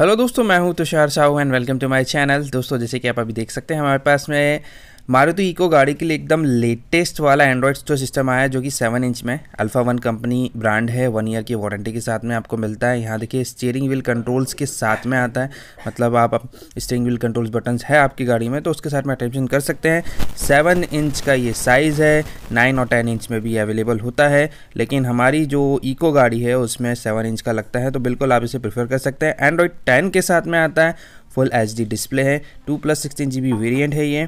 hello दोस्तों मैं हूं Tushar Sahu and welcome to my channel दोस्तों जैसे कि आप अभी देख सकते हैं हमारे पास में मारुति इको गाड़ी के लिए एकदम लेटेस्ट वाला एंड्रॉयड स्टोर सिस्टम आया है जो कि सेवन इंच में अल्फ़ा वन कंपनी ब्रांड है वन ईयर की वारंटी के साथ में आपको मिलता है यहाँ देखिए स्टीयरिंग व्हील कंट्रोल्स के साथ में आता है मतलब आप, स्टीयरिंग व्हील कंट्रोल्स बटन्स है आपकी गाड़ी में तो उसके साथ में अटेंशन कर सकते हैं सेवन इंच का ये साइज़ है नाइन और टेन इंच में भी अवेलेबल होता है लेकिन हमारी जो ईको गाड़ी है उसमें सेवन इंच का लगता है तो बिल्कुल आप इसे प्रीफर कर सकते हैं एंड्रॉयड टेन के साथ में आता है फुल एच डिस्प्ले है two plus sixteen G B है ये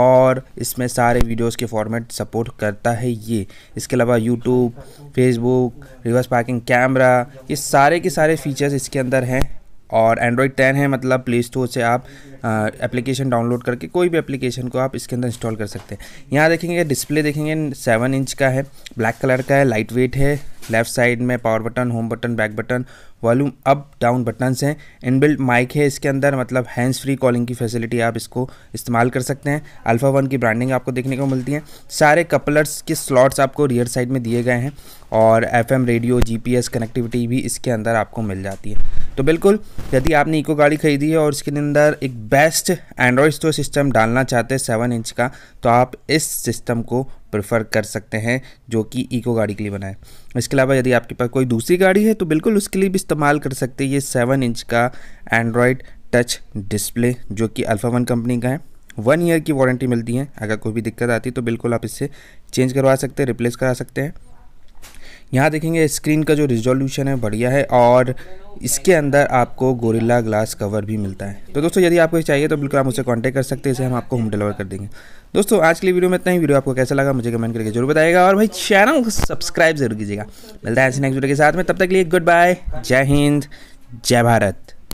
और इसमें सारे वीडियोस के फॉर्मेट सपोर्ट करता है ये इसके अलावा YouTube Facebook reverse parking camera ये सारे के सारे फीचर्स इसके अंदर हैं और एंड्रॉयड टेन है मतलब प्ले स्टोर से आप एप्लीकेशन डाउनलोड करके कोई भी एप्लीकेशन को आप इसके अंदर इंस्टॉल कर सकते हैं यहाँ देखेंगे डिस्प्ले देखेंगे सेवन इंच का है ब्लैक कलर का है लाइट वेट है लेफ्ट साइड में power button home button back button volume up down buttons हैं इनबिल्ट माइक है इसके अंदर मतलब हैंड्स फ्री कॉलिंग की फैसिलिटी आप इसको इस्तेमाल कर सकते हैं अल्फ़ा वन की ब्रांडिंग आपको देखने को मिलती है सारे कपलर्स के स्लॉट्स आपको रियर साइड में दिए गए हैं और एफ रेडियो जी कनेक्टिविटी भी इसके अंदर आपको मिल जाती है तो बिल्कुल यदि आपने इको गाड़ी खरीदी है और इसके अंदर एक बेस्ट एंड्रॉयड स्टोर सिस्टम डालना चाहते हैं सेवन इंच का तो आप इस सिस्टम को प्रेफर कर सकते हैं जो कि इको गाड़ी के लिए बनाए इसके अलावा यदि आपके पास कोई दूसरी गाड़ी है तो बिल्कुल उसके लिए भी इस्तेमाल कर सकते हैं ये सेवन इंच का एंड्रॉयड टच डिस्प्ले जो कि अल्फ़ा वन कंपनी का है वन ईयर की वारंटी मिलती है अगर कोई भी दिक्कत आती है तो बिल्कुल आप इससे चेंज करवा सकते हैं रिप्लेस करा सकते हैं यहाँ देखेंगे स्क्रीन का जो रिजोल्यूशन है बढ़िया है और इसके अंदर आपको गोरिल्ला ग्लास कवर भी मिलता है तो दोस्तों यदि आपको चाहिए तो बिल्कुल आप मुझसे कॉन्टैक्ट कर सकते हैं इसे हम आपको होम डिलीवर कर देंगे दोस्तों आज के लिए वीडियो में इतना ही वीडियो आपको कैसा लगा मुझे कमेंट करके जरूर बताएगा और भाई चैनल को सब्सक्राइब जरूर कीजिएगा मिलता है ऐसे नेक्स्ट वीडियो के साथ में तब तक लिए गुड बाय जय हिंद जय भारत